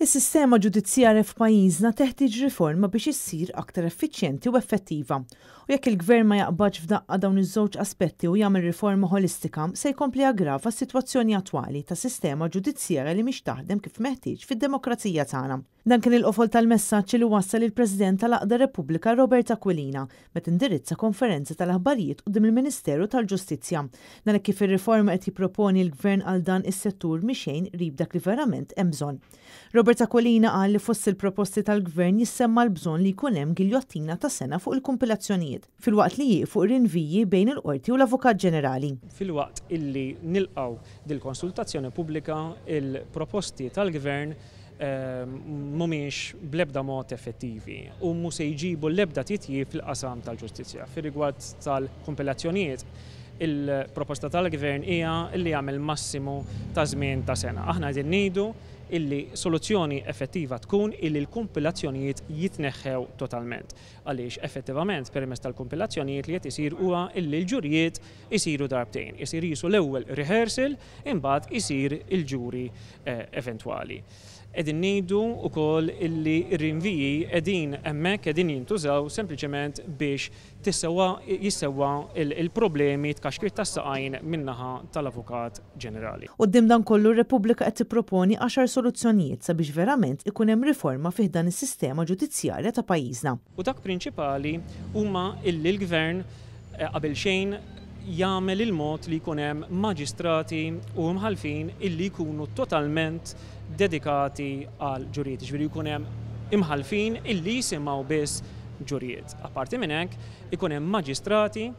Is-sistema ġudizzjarja f'pajjiżna teħtieġ riforma biex issir aktar effiċjenti u effettiva. U jekk il-gvern ma jaqbadx f'daqqa dawn iż-żewġ aspetti u jagħmel riforma holistika, se jkompli aggrava s-sitwazzjoni attwali ta' sistema ġudizzjarja li mhix taħdem kif meħtieġ fid-demokrazija tagħna. Dan kien il-qofol tal-messaġġ li wassal il-President tal-Aqda Repubblika Robert Aquilina meta indirizza konferenza tal-aħbarijiet qudiem il-Ministeru tal-Ġustizzja. Dan kif ir-riforma qed jipproponi l-Gvern għal dan is-settur mixejn rib dak li verament hemm bżonn. Robert Aquilina qal li fost il-proposti tal-gvern jissemma l-bżon li jkun hemm giljottina ta' sena fuq il-kumpilazzjonijiet fil-waqt li fuq rinviji bejn il-qorti u l avokat Ġenerali. Fil-waqt illi nilqaw dil-konsultazzjoni pubblika il-proposti tal-gvern mumiex ehm, blebda mod effettivi u mu se jġibu l-ebda titji fil-qasam tal-ġustizja. Fil-rigward tal-kompilazzjonijiet, il-proposta tal-gvern hija li jagħmel massimu ta' żmien ta' sena. Aħna din ngħidu illi soluzzjoni effettiva tkun illi l-kompilazzjonijiet jitneħħew totalment. Għaliex effettivament permess tal-kompilazzjonijiet li qed isir huwa illi l-ġurijiet isiru darbtejn, Jisir jisu l-ewwel rehearsal imbagħad isir il-ġuri eh, eventwali. Edin nejdu u koll illi rinviji edin emmek edin jintużaw sempliciment biex tissewa jissewa il-problemi il tkaxkir tas-saqajn minnaħa tal-avukat ġenerali. U dan kollu Repubblika qed tipproponi 10 soluzzjonijiet sabiex verament ikun hemm riforma fih dan is-sistema ġudizzjarja ta' pajjiżna. U dak prinċipali huma illi l-gvern eh, qabel xejn jagħmel il-mod li jkun hemm maġistrati u mħalfin illi jkunu totalment dedikati għal ġurijiet, ġviri jkun hemm imħalfin illi jisimgħu biss ġurijiet. Apparti minn hekk ikun hemm maġistrati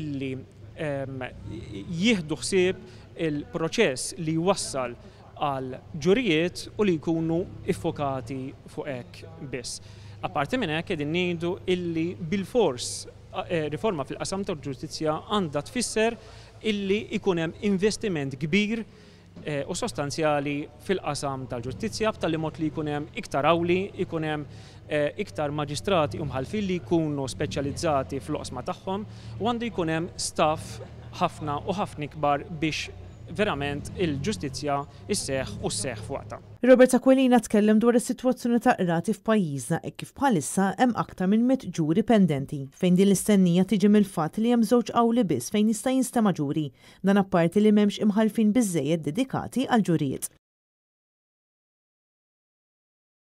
illi jieħdu ħsieb il-proċess li wassal għal ġurijiet u li jkunu iffokati fuq hekk biss. Apparti minn hekk edin ngħidu illi bil-fors eh, riforma fil-qasam tal-ġustizzja għandha tfisser illi ikunem hemm investiment kbir eh, u sostanzjali fil-qasam tal-ġustizzja b'tali mod li jkun hemm iktar awli, ikunem eh, iktar maġistrati u mħalfin li jkunu speċjalizzati fl-qosma tagħhom u għandu jkun hemm staff ħafna u ħafna kbar biex verament il-ġustizja is-seħ u seħ fuqta. Robert Aquilina tkellem dwar is-sitwazzjoni ta' qrati f'pajjiżna e kif bħalissa hemm aktar minn met ġuri pendenti fejn din l-istennija tiġi mill-fatt li hemm żewġ qawli biss fejn jista' jinstema' ġuri dan apparti li m'hemmx imħalfin biżejjed dedikati għal ġurijiet.